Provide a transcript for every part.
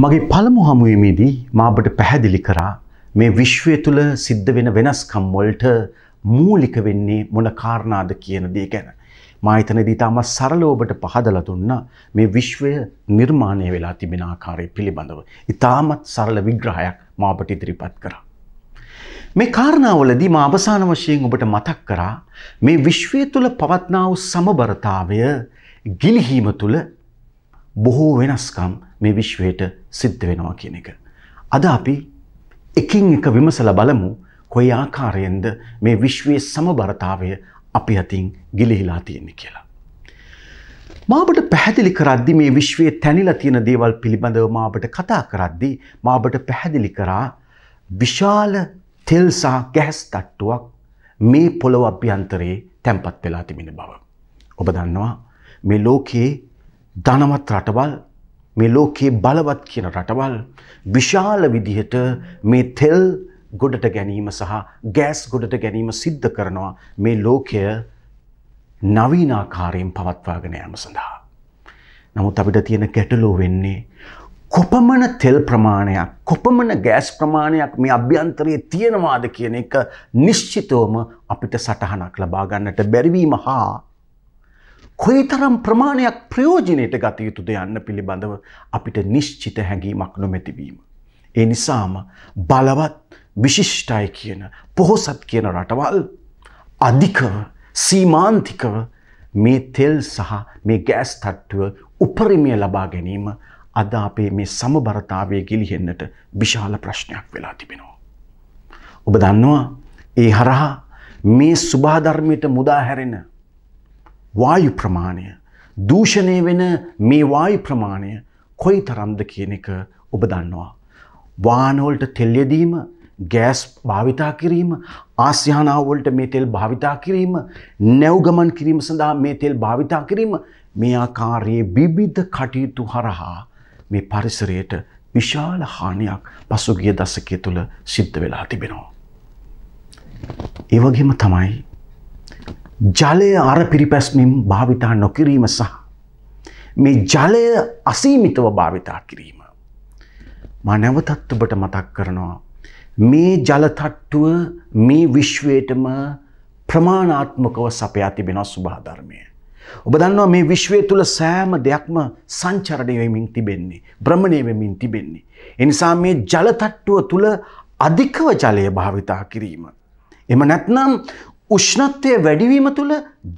මගේ පළමු හමුවීමේදී මාබට පැහැදිලි කරා මේ විශ්වය තුළ සිද්ධ වෙන වෙනස්කම් වලට මූලික වෙන්නේ මොන කාරණාද කියන දේ ගැන. මා හිතනදී තාමත් සරලව ඔබට පහදලා දුන්නා මේ විශ්වය නිර්මාණය වෙලා තිබෙන ආකාරය පිළිබඳව. ඊටමත් සරල විග්‍රහයක් මා ඔබට ඉදිරිපත් කරා. මේ කාරණාවලදී මා අවසාන වශයෙන් ඔබට මතක් කරා මේ විශ්වය තුළ පවත්නා වූ සමබරතාවය ගිලිහීම තුළ බොහෝ වෙනස්කම් මේ විශ්වයට සිද්ධ වෙනවා කියන එක. අද අපි එකින් එක විමසලා බලමු කොයි ආකාරයෙන්ද මේ විශ්වයේ සමබරතාවය අපි අතින් ගිලිහිලා තියෙන්නේ කියලා. මාබට පැහැදිලි කරද්දි මේ විශ්වයේ තැනිලා තියෙන දේවල් පිළිබඳව මාබට කතා කරද්දි මාබට පැහැදිලි කරා විශාල තෙල් සහ ගැස් තට්ටුවක් මේ පොළොව අභ්‍යන්තරයේ තැන්පත් වෙලා තිබෙන බව. ඔබ දන්නවා මේ ලෝකයේ ධනවත් රටවල් මේ ලෝකයේ බලවත් කියන රටවල් විශාල විදිහට මේ තෙල් ගොඩට ගැනීම සහ ගෑස් ගොඩට ගැනීම සිද්ධ කරනවා මේ ලෝකය නවීනාකාරයෙන් පවත්වාගෙන යාම සඳහා. නමුත් අපිට තියෙන ගැටලෝ වෙන්නේ කොපමණ තෙල් ප්‍රමාණයක් කොපමණ ගෑස් ප්‍රමාණයක් මේ අභ්‍යන්තරයේ තියෙනවාද කියන එක නිශ්චිතවම අපිට සටහනක් ලබා ගන්නට බැරිවීම හා කොයිතරම් ප්‍රමාණයක් ප්‍රයෝජනයට ගත යුතුද යන්න පිළිබඳව අපිට නිශ්චිත හැඟීමක් නොමැතිවීම. ඒ නිසාම බලවත් විශිෂ්ටයි කියන පොහොසත් කියන රටවල් අධිකව සීමාන්තිකව මේ තෙල් සහ මේ ගෑස් තට්ටුව උපරිමය ලබා ගැනීම අද අපේ මේ සමබරතාවය ගිලිහෙන්නට විශාල ප්‍රශ්නයක් වෙලා තිබෙනවා. ඔබ දන්නවා ඒ හරහා මේ සුභාධර්මයට මුදාහැරෙන වායු ප්‍රමාණය දූෂණය වෙන මේ වායු ප්‍රමාණය කොයි තරම්ද කියන එක ඔබ දන්නවා. වානෝල්ට තෙල්යදීම ගෑස් භාවිතා කිරීම ආස්්‍යානාවලට මේ තෙල් භාවිතා කිරීම නැව්ගමන් කිරීම සඳහා මේ තෙල් භාවිතා කිරීම මේ ආකාරයේ බිබිධ කටයුතු හරහා මේ පරිසරයට විශාල හානියක් පසුගිය දසකය තුළ සිද්ධ වෙලා තිබෙනවා. ඒවගේම තමයි ජලය අර පිරිපැස්මින් භාවිතා නොකිරීම සහ. මේ ජලය අසීමිතව භාවිතා කිරීම. මා නැවතත්තුබට මතක් කරනවා. මේ ජලතට්ටුව මේ විශ්වයටම ප්‍රමාණාත්මකව සපයා තිබෙන සුභාධර්මය. ඔබ දන්නවා මේ විශ්වය තුළ සෑම දෙයක්ම සංචරණය වෙමින් තිබෙන්නේ බ්‍රමණය වෙමින් තිබෙන්නේ. එනිසා මේ ජලතට්ටුව තුළ අධිකව ජලය භාවිතා කිරීම. එම නැත්නම් උෂ්ණත්වය වැඩිවීම තුළ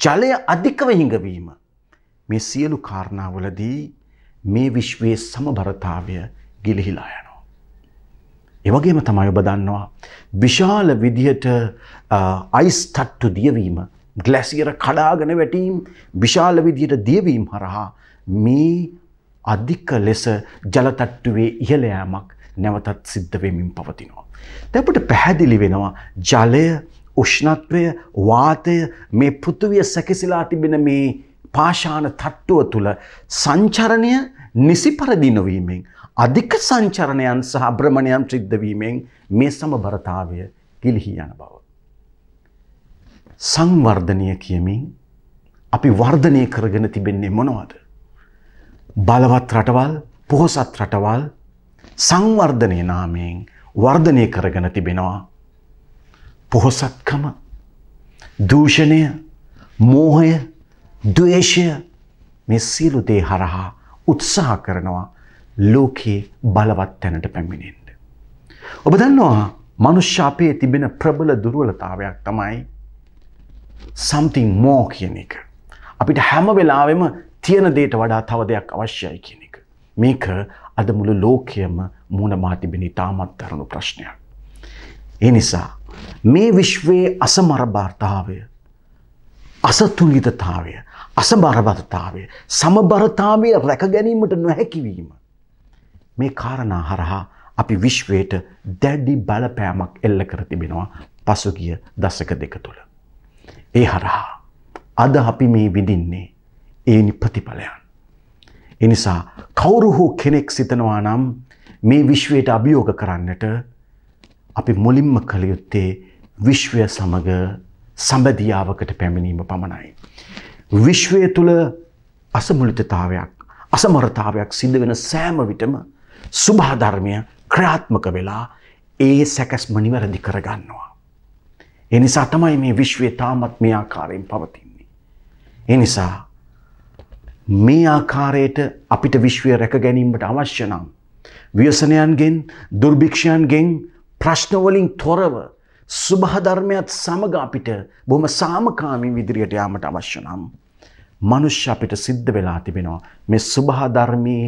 ජලය අධිකව හිඟවීම. මේ සියලු කාරණාවලදී මේ විශ්වයේ සමබරතාවය ගිලිහිලා යනවා. එවගේම තමයි ඔබ දන්නවා විශාල විදිහට අයිස් තට්ටු දියවීම ග්ලැසියර කඩාගෙන වැටීම් විශාල විදියට දියවීම් හරහා මේ අධික ලෙස ජලතට්ටුවේ ඉහළයෑමක් නැවතත් සිද්ධ වෙමින් පවතිනවා. දැපට පැහැදිලි වෙනවා ජලය උෂ්ණත්වය වාතය මේ පෘථුවිය සැකසිලා තිබෙන මේ පාෂාණ තට්ටුව තුළ සංචරණය නිසි පරිදි නොවීමෙන් අධික සංචරණයන් සහ භ්‍රමණයන් සිද්ධ වීමෙන් මේ සමබරතාවය ගිලිහි යන බව. සංවර්ධනය කියමින් අපි වර්ධනය කරගෙන තිබෙන්නේ මොනවද? බලවත් රටවල්, පොහොසත් රටවල් සංවර්ධනයේ නාමයෙන් වර්ධනය කරගෙන තිබෙනවා. පොහොසත්කම දූෂණය මෝහය දවේශය මේ සියලුදේ හරහා උත්සාහ කරනවා ලෝකයේ බලවත් තැනට පැමිණෙන්ට. ඔබ දන්නවා මනුෂ්‍යාපයේ තිබෙන ප්‍රබල දුර්ුවලතාවයක් තමයි සම්තිං මෝ කියන එක. අපිට හැම වෙලාවෙම තියෙන දේට වඩා තව දෙයක් අවශ්‍යයි කියන එක. මේක අද මුළු ලෝකයම මුණ මාතිබෙන ඉතාමත් දරුණු ප්‍රශ්නයක්. ඒ නිසා මේ විශ්වයේ අසමරභාර්තාවය අසතුලිතතාවය අසබරබරතාවය සමබරතාවය රැකගැනීමට නොහැකිවීම. මේ කාරණා හරහා අපි විශ්වයට දැඩි බලපෑමක් එල්ල කර තිබෙනවා පසුගිය දසක දෙක තුළ. ඒ හරහා අද අපි මේ විඳින්නේ ඒනි ප්‍රතිඵලයන්. එනිසා කවුරු හෝ කෙනෙක් සිතනවා නම් මේ විශ්වයට අභියෝග කරන්නට අපි මුලින්ම කළ යුත්තේ විශ්වය සමග සබදියාවකට පැමිණීම පමණයි. විශ්වය තුළ අසමුලිතතාවයක් අසමරතාවයක් සිද්ධ වෙන සෑම විටම සුභාධර්මය ක්‍රාත්මක වෙලා ඒ සැකැස්ම නිවැරදි කරගන්නවා. එනිසා තමයි මේ විශ්වය තාමත් මේ ආකාරයෙන් පවතින්නේ. එනිසා මේ ආකාරයට අපිට විශ්වය රැක ගැනීමට අවශ්‍ය නම් ව්‍යසනයන්ගෙන් දුර්භික්ෂයන්ගෙන් ප්‍රශ්නවලින් තොරව සුභහධර්මයත් සමඟ අපිට බොහොම සාමකාමී විදිරියට යාමට අවශ්‍ය නම්. මනුෂ්‍ය අපිට සිද්ධ වෙලා තිබෙනවා මේ සුභාධර්මයේ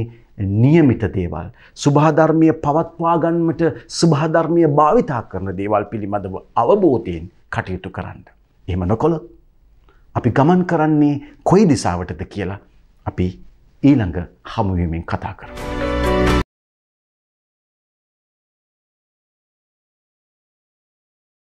නියමිත දේවල් සුභාධර්මය පවත්වා ගන්නට සුභාධර්මය භාවිතා කරන දේවල් පිළිබඳව අවබෝධයෙන් කටයුතු කරන්න. එහෙම නොකොළොත් අපි ගමන් කරන්නේ කොයි දිසාවටද කියලා අපි ඊළඟ හමුවීමෙන් කතා කරමු.